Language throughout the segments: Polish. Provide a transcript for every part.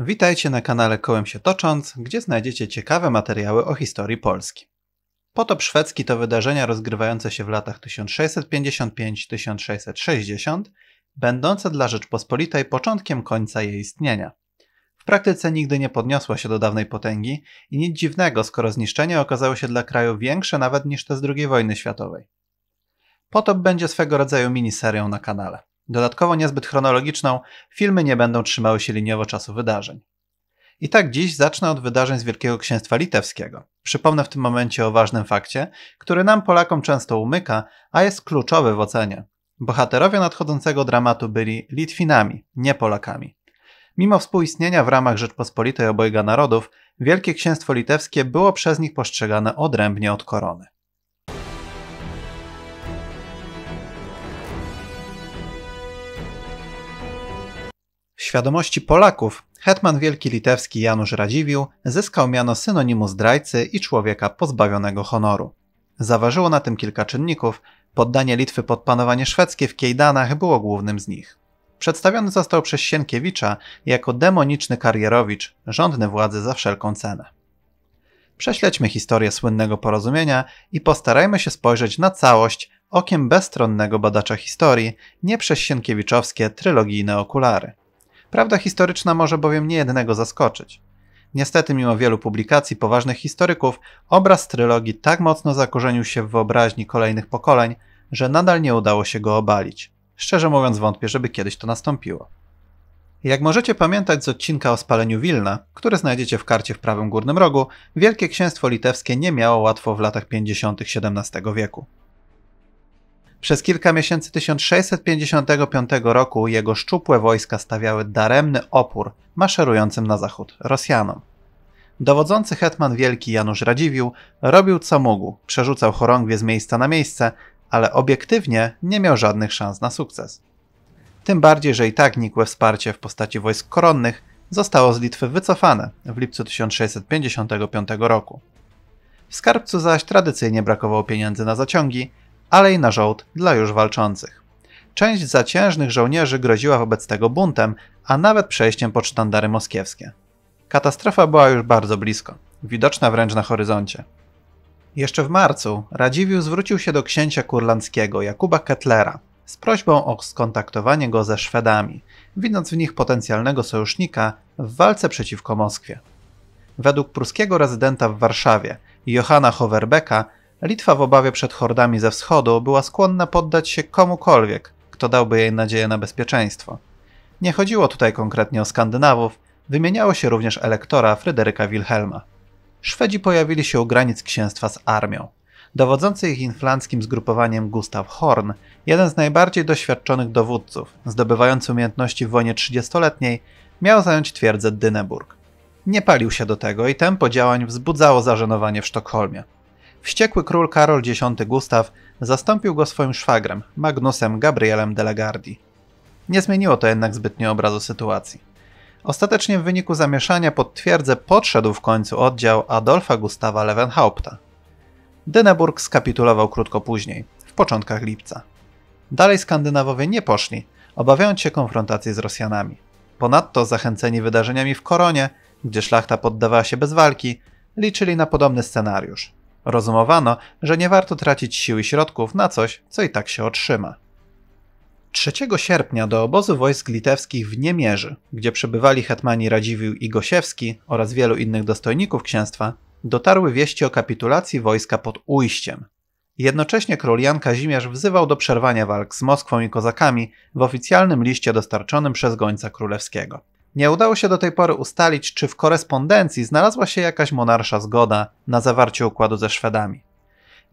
Witajcie na kanale Kołem się tocząc, gdzie znajdziecie ciekawe materiały o historii Polski. Potop szwedzki to wydarzenia rozgrywające się w latach 1655-1660, będące dla Rzeczpospolitej początkiem końca jej istnienia. W praktyce nigdy nie podniosła się do dawnej potęgi i nic dziwnego, skoro zniszczenie okazało się dla kraju większe nawet niż te z II wojny światowej. Potop będzie swego rodzaju miniserią na kanale. Dodatkowo niezbyt chronologiczną, filmy nie będą trzymały się liniowo czasu wydarzeń. I tak dziś zacznę od wydarzeń z Wielkiego Księstwa Litewskiego. Przypomnę w tym momencie o ważnym fakcie, który nam Polakom często umyka, a jest kluczowy w ocenie. Bohaterowie nadchodzącego dramatu byli Litwinami, nie Polakami. Mimo współistnienia w ramach Rzeczpospolitej obojga narodów, Wielkie Księstwo Litewskie było przez nich postrzegane odrębnie od korony. W świadomości Polaków hetman wielki litewski Janusz Radziwiłł zyskał miano synonimu zdrajcy i człowieka pozbawionego honoru. Zaważyło na tym kilka czynników, poddanie Litwy pod panowanie szwedzkie w Kiejdanach było głównym z nich. Przedstawiony został przez Sienkiewicza jako demoniczny karierowicz, rządny władzy za wszelką cenę. Prześledźmy historię słynnego porozumienia i postarajmy się spojrzeć na całość okiem bezstronnego badacza historii, nie przez sienkiewiczowskie trylogijne okulary. Prawda historyczna może bowiem nie jednego zaskoczyć. Niestety, mimo wielu publikacji poważnych historyków, obraz trylogii tak mocno zakorzenił się w wyobraźni kolejnych pokoleń, że nadal nie udało się go obalić. Szczerze mówiąc, wątpię, żeby kiedyś to nastąpiło. Jak możecie pamiętać z odcinka o spaleniu Wilna, który znajdziecie w karcie w prawym górnym rogu, Wielkie Księstwo Litewskie nie miało łatwo w latach 50. XVII wieku. Przez kilka miesięcy 1655 roku jego szczupłe wojska stawiały daremny opór maszerującym na zachód Rosjanom. Dowodzący hetman wielki Janusz Radziwiłł robił co mógł, przerzucał chorągwie z miejsca na miejsce, ale obiektywnie nie miał żadnych szans na sukces. Tym bardziej, że i tak nikłe wsparcie w postaci wojsk koronnych zostało z Litwy wycofane w lipcu 1655 roku. W skarbcu zaś tradycyjnie brakowało pieniędzy na zaciągi, ale i na żołd dla już walczących. Część zaciężnych żołnierzy groziła wobec tego buntem, a nawet przejściem pod sztandary moskiewskie. Katastrofa była już bardzo blisko, widoczna wręcz na horyzoncie. Jeszcze w marcu Radziwiłł zwrócił się do księcia kurlandzkiego Jakuba Kettlera z prośbą o skontaktowanie go ze Szwedami, widząc w nich potencjalnego sojusznika w walce przeciwko Moskwie. Według pruskiego rezydenta w Warszawie, Johanna Hoverbecka, Litwa w obawie przed hordami ze wschodu była skłonna poddać się komukolwiek, kto dałby jej nadzieję na bezpieczeństwo. Nie chodziło tutaj konkretnie o Skandynawów, wymieniało się również elektora Fryderyka Wilhelma. Szwedzi pojawili się u granic księstwa z armią. Dowodzący ich inflanckim zgrupowaniem Gustav Horn, jeden z najbardziej doświadczonych dowódców, zdobywający umiejętności w wojnie 30-letniej, miał zająć twierdzę Dyneburg. Nie palił się do tego i tempo działań wzbudzało zażenowanie w Sztokholmie. Wściekły król Karol X Gustaw zastąpił go swoim szwagrem, Magnusem Gabrielem de la Gardie. Nie zmieniło to jednak zbytnio obrazu sytuacji. Ostatecznie w wyniku zamieszania pod twierdzę podszedł w końcu oddział Adolfa Gustawa Lewenhaupta. Dyneburg skapitulował krótko później, w początkach lipca. Dalej Skandynawowie nie poszli, obawiając się konfrontacji z Rosjanami. Ponadto zachęceni wydarzeniami w Koronie, gdzie szlachta poddawała się bez walki, liczyli na podobny scenariusz. Rozumowano, że nie warto tracić sił i środków na coś, co i tak się otrzyma. 3 sierpnia do obozu wojsk litewskich w Niemierzy, gdzie przebywali hetmani Radziwiłł i Gosiewski oraz wielu innych dostojników księstwa, dotarły wieści o kapitulacji wojska pod Ujściem. Jednocześnie król Jan Kazimierz wzywał do przerwania walk z Moskwą i kozakami w oficjalnym liście dostarczonym przez gońca królewskiego. Nie udało się do tej pory ustalić, czy w korespondencji znalazła się jakaś monarsza zgoda na zawarcie układu ze Szwedami.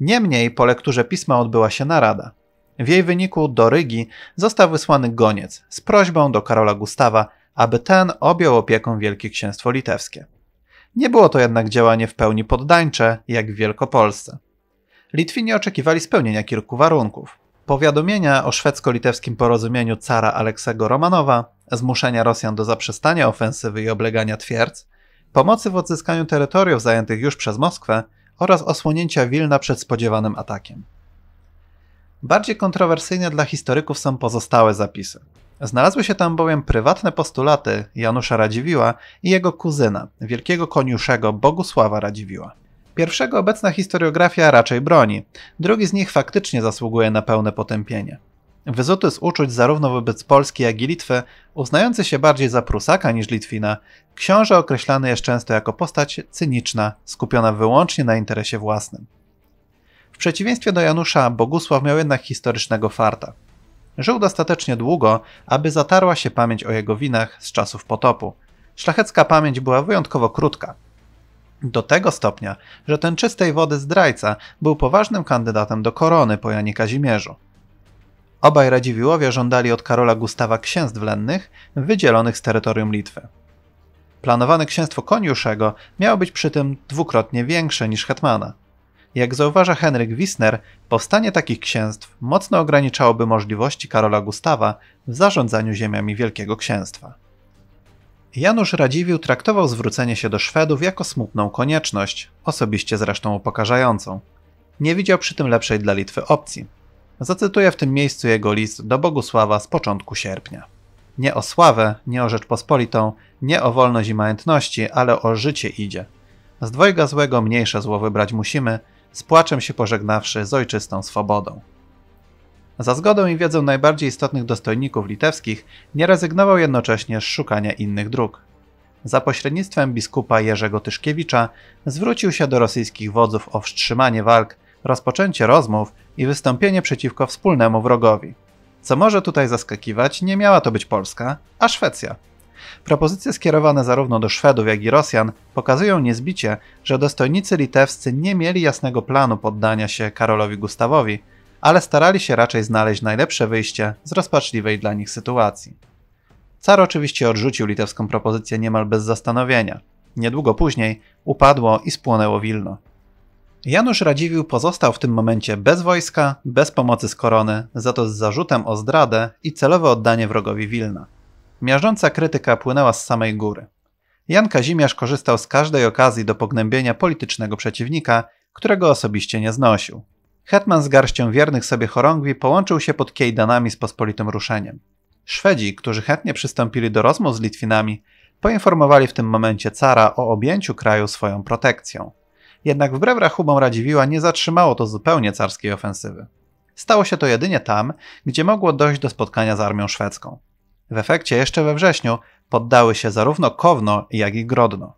Niemniej po lekturze pisma odbyła się narada. W jej wyniku do Rygi został wysłany goniec z prośbą do Karola Gustawa, aby ten objął opieką Wielkie Księstwo Litewskie. Nie było to jednak działanie w pełni poddańcze, jak w Wielkopolsce. Litwini oczekiwali spełnienia kilku warunków. Powiadomienia o szwedzko-litewskim porozumieniu cara Aleksego Romanowa, zmuszenia Rosjan do zaprzestania ofensywy i oblegania twierdz, pomocy w odzyskaniu terytoriów zajętych już przez Moskwę oraz osłonięcia Wilna przed spodziewanym atakiem. Bardziej kontrowersyjne dla historyków są pozostałe zapisy. Znalazły się tam bowiem prywatne postulaty Janusza Radziwiła i jego kuzyna, wielkiego koniuszego Bogusława Radziwiła. Pierwszego obecna historiografia raczej broni, drugi z nich faktycznie zasługuje na pełne potępienie. Wyzuty z uczuć zarówno wobec Polski, jak i Litwy, uznający się bardziej za Prusaka niż Litwina, książę określany jest często jako postać cyniczna, skupiona wyłącznie na interesie własnym. W przeciwieństwie do Janusza, Bogusław miał jednak historycznego farta. Żył dostatecznie długo, aby zatarła się pamięć o jego winach z czasów potopu. Szlachecka pamięć była wyjątkowo krótka, do tego stopnia, że ten czystej wody zdrajca był poważnym kandydatem do korony po Janie Kazimierzu. Obaj Radziwiłowie żądali od Karola Gustawa księstw lennych wydzielonych z terytorium Litwy. Planowane księstwo koniuszego miało być przy tym dwukrotnie większe niż Hetmana. Jak zauważa Henryk Wisner, powstanie takich księstw mocno ograniczałoby możliwości Karola Gustawa w zarządzaniu ziemiami Wielkiego Księstwa. Janusz Radziwiłł traktował zwrócenie się do Szwedów jako smutną konieczność, osobiście zresztą upokarzającą. Nie widział przy tym lepszej dla Litwy opcji. Zacytuję w tym miejscu jego list do Bogusława z początku sierpnia. Nie o sławę, nie o Rzeczpospolitą, nie o wolność i majątności, ale o życie idzie. Z dwojga złego mniejsze zło wybrać musimy, z płaczem się pożegnawszy z ojczystą swobodą. Za zgodą i wiedzą najbardziej istotnych dostojników litewskich nie rezygnował jednocześnie z szukania innych dróg. Za pośrednictwem biskupa Jerzego Tyszkiewicza zwrócił się do rosyjskich wodzów o wstrzymanie walk, rozpoczęcie rozmów i wystąpienie przeciwko wspólnemu wrogowi. Co może tutaj zaskakiwać, nie miała to być Polska, a Szwecja. Propozycje skierowane zarówno do Szwedów, jak i Rosjan pokazują niezbicie, że dostojnicy litewscy nie mieli jasnego planu poddania się Karolowi Gustawowi – ale starali się raczej znaleźć najlepsze wyjście z rozpaczliwej dla nich sytuacji. Car oczywiście odrzucił litewską propozycję niemal bez zastanowienia. Niedługo później upadło i spłonęło Wilno. Janusz Radziwiłł pozostał w tym momencie bez wojska, bez pomocy z korony, za to z zarzutem o zdradę i celowe oddanie wrogowi Wilna. Miażdżąca krytyka płynęła z samej góry. Jan Kazimierz korzystał z każdej okazji do pognębienia politycznego przeciwnika, którego osobiście nie znosił. Hetman z garścią wiernych sobie chorągwi połączył się pod Kiejdanami z pospolitym ruszeniem. Szwedzi, którzy chętnie przystąpili do rozmów z Litwinami, poinformowali w tym momencie cara o objęciu kraju swoją protekcją. Jednak wbrew rachubom Radziwiła nie zatrzymało to zupełnie carskiej ofensywy. Stało się to jedynie tam, gdzie mogło dojść do spotkania z armią szwedzką. W efekcie jeszcze we wrześniu poddały się zarówno Kowno, jak i Grodno.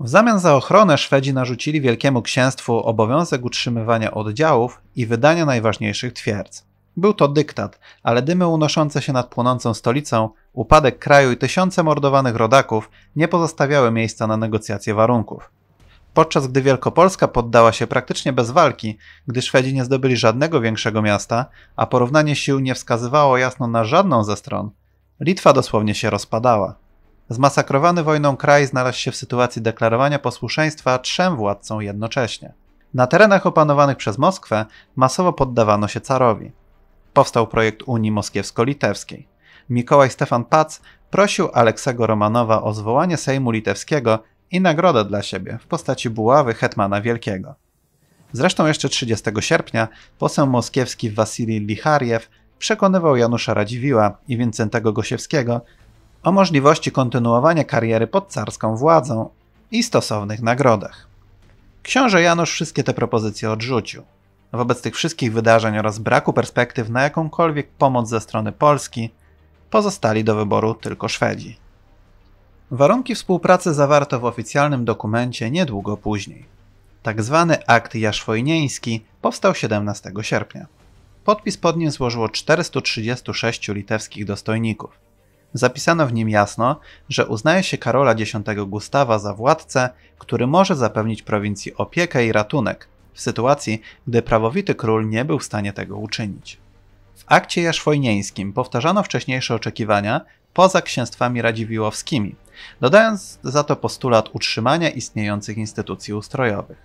W zamian za ochronę Szwedzi narzucili Wielkiemu Księstwu obowiązek utrzymywania oddziałów i wydania najważniejszych twierdz. Był to dyktat, ale dymy unoszące się nad płonącą stolicą, upadek kraju i tysiące mordowanych rodaków nie pozostawiały miejsca na negocjacje warunków. Podczas gdy Wielkopolska poddała się praktycznie bez walki, gdy Szwedzi nie zdobyli żadnego większego miasta, a porównanie sił nie wskazywało jasno na żadną ze stron, Litwa dosłownie się rozpadała. Zmasakrowany wojną kraj znalazł się w sytuacji deklarowania posłuszeństwa trzem władcom jednocześnie. Na terenach opanowanych przez Moskwę masowo poddawano się carowi. Powstał projekt Unii Moskiewsko-Litewskiej. Mikołaj Stefan Pac prosił Aleksego Romanowa o zwołanie Sejmu Litewskiego i nagrodę dla siebie w postaci buławy hetmana wielkiego. Zresztą jeszcze 30 sierpnia poseł moskiewski Wasilij Lichariew przekonywał Janusza Radziwiła i Wincentego Gosiewskiego, o możliwości kontynuowania kariery pod carską władzą i stosownych nagrodach. Książę Janusz wszystkie te propozycje odrzucił. Wobec tych wszystkich wydarzeń oraz braku perspektyw na jakąkolwiek pomoc ze strony Polski, pozostali do wyboru tylko Szwedzi. Warunki współpracy zawarto w oficjalnym dokumencie niedługo później. Tak zwany akt jaszwojnieński powstał 17 sierpnia. Podpis pod nim złożyło 436 litewskich dostojników. Zapisano w nim jasno, że uznaje się Karola X Gustawa za władcę, który może zapewnić prowincji opiekę i ratunek, w sytuacji, gdy prawowity król nie był w stanie tego uczynić. W akcie jaszwojnieńskim powtarzano wcześniejsze oczekiwania poza księstwami radziwiłowskimi, dodając za to postulat utrzymania istniejących instytucji ustrojowych.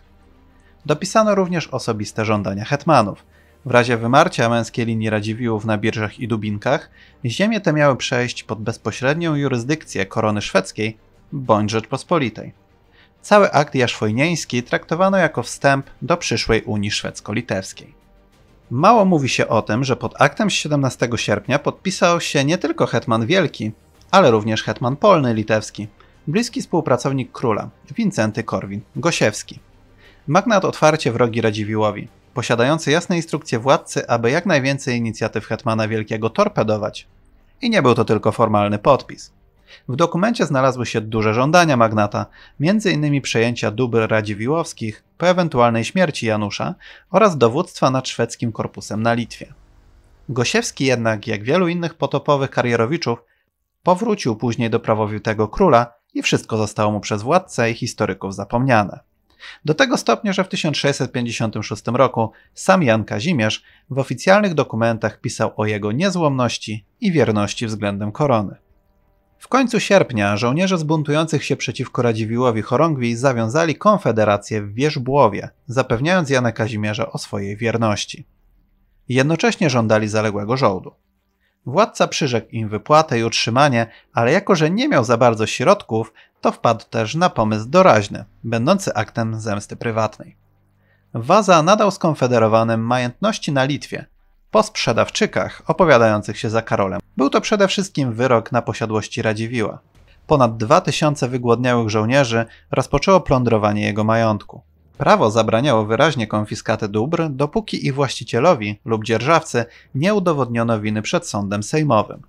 Dopisano również osobiste żądania hetmanów – w razie wymarcia męskiej linii Radziwiłłów na bierzach i Dubinkach, ziemie te miały przejść pod bezpośrednią jurysdykcję korony szwedzkiej bądź Rzeczpospolitej. Cały akt jaszwojnieński traktowano jako wstęp do przyszłej Unii Szwedzko-Litewskiej. Mało mówi się o tym, że pod aktem z 17 sierpnia podpisał się nie tylko hetman wielki, ale również hetman polny litewski, bliski współpracownik króla, Wincenty Korwin, Gosiewski. Magnat otwarcie wrogi Radziwiłłowi, posiadający jasne instrukcje władcy, aby jak najwięcej inicjatyw Hetmana Wielkiego torpedować. I nie był to tylko formalny podpis. W dokumencie znalazły się duże żądania magnata, m.in. przejęcia dóbr Radziwiłowskich po ewentualnej śmierci Janusza oraz dowództwa nad szwedzkim korpusem na Litwie. Gosiewski jednak, jak wielu innych potopowych karierowiczów, powrócił później do prawowitego króla i wszystko zostało mu przez władcę i historyków zapomniane. Do tego stopnia, że w 1656 roku sam Jan Kazimierz w oficjalnych dokumentach pisał o jego niezłomności i wierności względem korony. W końcu sierpnia żołnierze zbuntujących się przeciwko Radziwiłowi Chorągwi zawiązali konfederację w Wierzbłowie, zapewniając Jana Kazimierza o swojej wierności. Jednocześnie żądali zaległego żołdu. Władca przyrzekł im wypłatę i utrzymanie, ale jako że nie miał za bardzo środków, to wpadł też na pomysł doraźny, będący aktem zemsty prywatnej. Waza nadał skonfederowanym majątności na Litwie, po sprzedawczykach opowiadających się za Karolem. Był to przede wszystkim wyrok na posiadłości Radziwiła. Ponad 2000 wygłodniałych żołnierzy rozpoczęło plądrowanie jego majątku. Prawo zabraniało wyraźnie konfiskaty dóbr, dopóki ich właścicielowi lub dzierżawcy nie udowodniono winy przed sądem sejmowym.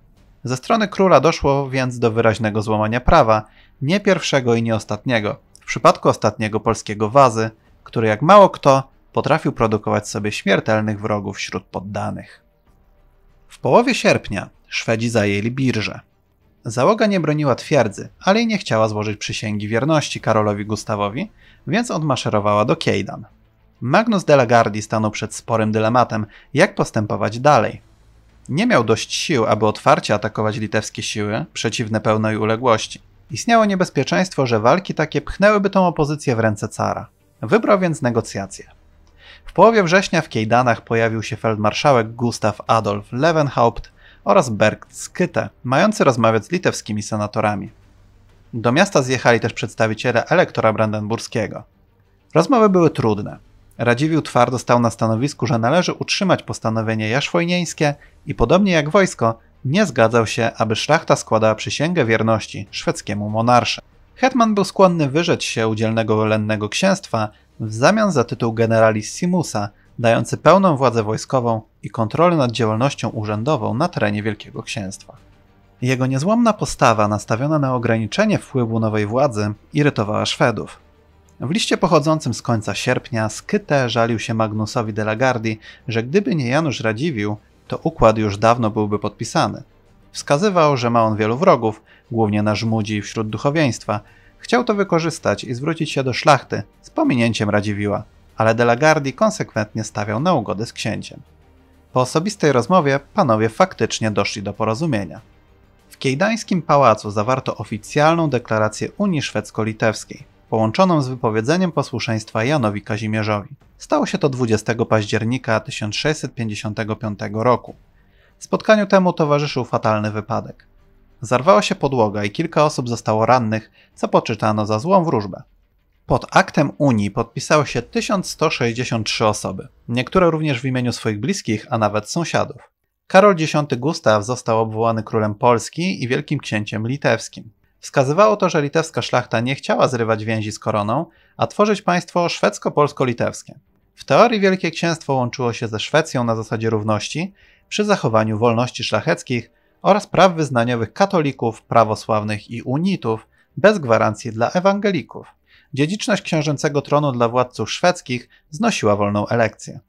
Ze strony króla doszło więc do wyraźnego złamania prawa nie pierwszego i nie ostatniego. W przypadku ostatniego polskiego wazy, który jak mało kto potrafił produkować sobie śmiertelnych wrogów wśród poddanych. W połowie sierpnia Szwedzi zajęli Birżę. Załoga nie broniła twierdzy, ale i nie chciała złożyć przysięgi wierności Karolowi Gustawowi, więc odmaszerowała do Kejdan. Magnus de la Gardie stanął przed sporym dylematem, jak postępować dalej. Nie miał dość sił, aby otwarcie atakować litewskie siły przeciwne pełnej uległości Istniało niebezpieczeństwo, że walki takie pchnęłyby tą opozycję w ręce cara. Wybrał więc negocjacje. W połowie września w Kiejdanach pojawił się feldmarszałek Gustaw Adolf Lewenhaupt oraz Berg Skyte, mający rozmawiać z litewskimi senatorami. Do miasta zjechali też przedstawiciele elektora brandenburskiego. Rozmowy były trudne. Radziwił twardo stał na stanowisku, że należy utrzymać postanowienie jaszwojnieńskie i podobnie jak wojsko nie zgadzał się, aby szlachta składała przysięgę wierności szwedzkiemu monarsze. Hetman był skłonny wyrzec się udzielnego lennego księstwa w zamian za tytuł generalissimusa, dający pełną władzę wojskową i kontrolę nad działalnością urzędową na terenie Wielkiego Księstwa. Jego niezłomna postawa nastawiona na ograniczenie wpływu nowej władzy irytowała Szwedów. W liście pochodzącym z końca sierpnia Skyte żalił się Magnusowi de la Gardie, że gdyby nie Janusz Radziwiłł, to układ już dawno byłby podpisany. Wskazywał, że ma on wielu wrogów, głównie na żmudzi wśród duchowieństwa. Chciał to wykorzystać i zwrócić się do szlachty z pominięciem Radziwiła, ale de la Gardie konsekwentnie stawiał na ugodę z księciem. Po osobistej rozmowie panowie faktycznie doszli do porozumienia. W Kiejdańskim Pałacu zawarto oficjalną deklarację Unii Szwedzko-Litewskiej, połączoną z wypowiedzeniem posłuszeństwa Janowi Kazimierzowi. Stało się to 20 października 1655 roku. Spotkaniu temu towarzyszył fatalny wypadek. Zarwała się podłoga i kilka osób zostało rannych, co poczytano za złą wróżbę. Pod aktem Unii podpisały się 1163 osoby, niektóre również w imieniu swoich bliskich, a nawet sąsiadów. Karol X Gustaw został obwołany królem Polski i wielkim księciem litewskim. Wskazywało to, że litewska szlachta nie chciała zrywać więzi z koroną, a tworzyć państwo szwedzko-polsko-litewskie. W teorii Wielkie Księstwo łączyło się ze Szwecją na zasadzie równości, przy zachowaniu wolności szlacheckich oraz praw wyznaniowych katolików, prawosławnych i unitów, bez gwarancji dla ewangelików. Dziedziczność książęcego tronu dla władców szwedzkich znosiła wolną elekcję.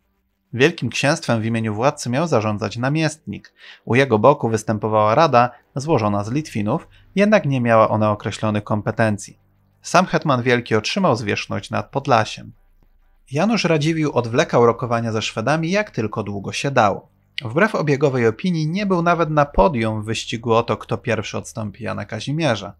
Wielkim księstwem w imieniu władcy miał zarządzać namiestnik. U jego boku występowała rada złożona z Litwinów, jednak nie miała ona określonych kompetencji. Sam hetman wielki otrzymał zwierzchność nad Podlasiem. Janusz Radziwiłł odwlekał rokowania ze Szwedami jak tylko długo się dało. Wbrew obiegowej opinii nie był nawet na podium w wyścigu o to, kto pierwszy odstąpi Jana Kazimierza.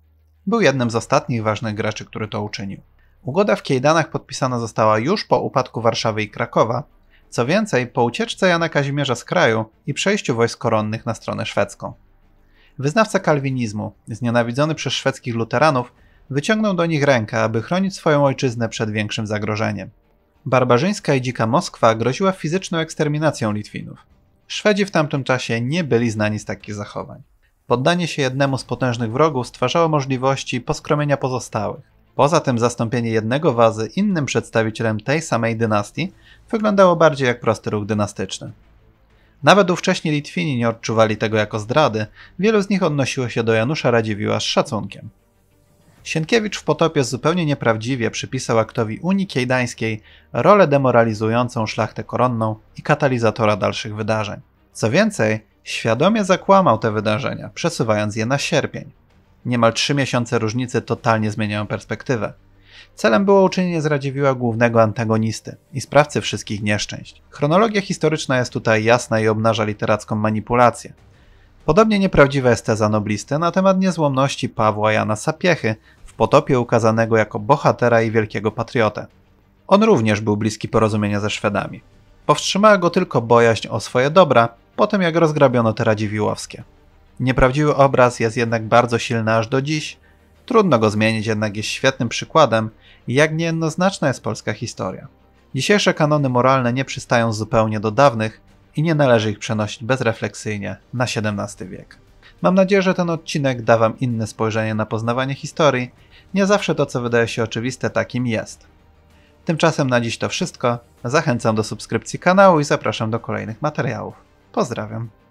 Był jednym z ostatnich ważnych graczy, który to uczynił. Ugoda w Kiejdanach podpisana została już po upadku Warszawy i Krakowa, co więcej, po ucieczce Jana Kazimierza z kraju i przejściu wojsk koronnych na stronę szwedzką. Wyznawca kalwinizmu, znienawidzony przez szwedzkich luteranów, wyciągnął do nich rękę, aby chronić swoją ojczyznę przed większym zagrożeniem. Barbarzyńska i dzika Moskwa groziła fizyczną eksterminacją Litwinów. Szwedzi w tamtym czasie nie byli znani z takich zachowań. Poddanie się jednemu z potężnych wrogów stwarzało możliwości poskromienia pozostałych. Poza tym zastąpienie jednego wazy innym przedstawicielem tej samej dynastii wyglądało bardziej jak prosty ruch dynastyczny. Nawet ówcześni Litwini nie odczuwali tego jako zdrady, wielu z nich odnosiło się do Janusza Radziwiła z szacunkiem. Sienkiewicz w Potopie zupełnie nieprawdziwie przypisał aktowi Unii Kiejdańskiej rolę demoralizującą szlachtę koronną i katalizatora dalszych wydarzeń. Co więcej, świadomie zakłamał te wydarzenia, przesuwając je na sierpień. Niemal trzy miesiące różnicy totalnie zmieniają perspektywę. Celem było uczynienie z Radziwiła głównego antagonisty i sprawcy wszystkich nieszczęść. Chronologia historyczna jest tutaj jasna i obnaża literacką manipulację. Podobnie nieprawdziwa jest teza noblisty na temat niezłomności Pawła Jana Sapiechy w potopie ukazanego jako bohatera i wielkiego patriotę. On również był bliski porozumienia ze Szwedami. Powstrzymała go tylko bojaźń o swoje dobra, po tym jak rozgrabiono te radziwiłowskie. Nieprawdziwy obraz jest jednak bardzo silny aż do dziś. Trudno go zmienić, jednak jest świetnym przykładem, jak niejednoznaczna jest polska historia. Dzisiejsze kanony moralne nie przystają zupełnie do dawnych i nie należy ich przenosić bezrefleksyjnie na XVII wiek. Mam nadzieję, że ten odcinek da Wam inne spojrzenie na poznawanie historii. Nie zawsze to, co wydaje się oczywiste, takim jest. Tymczasem na dziś to wszystko. Zachęcam do subskrypcji kanału i zapraszam do kolejnych materiałów. Pozdrawiam.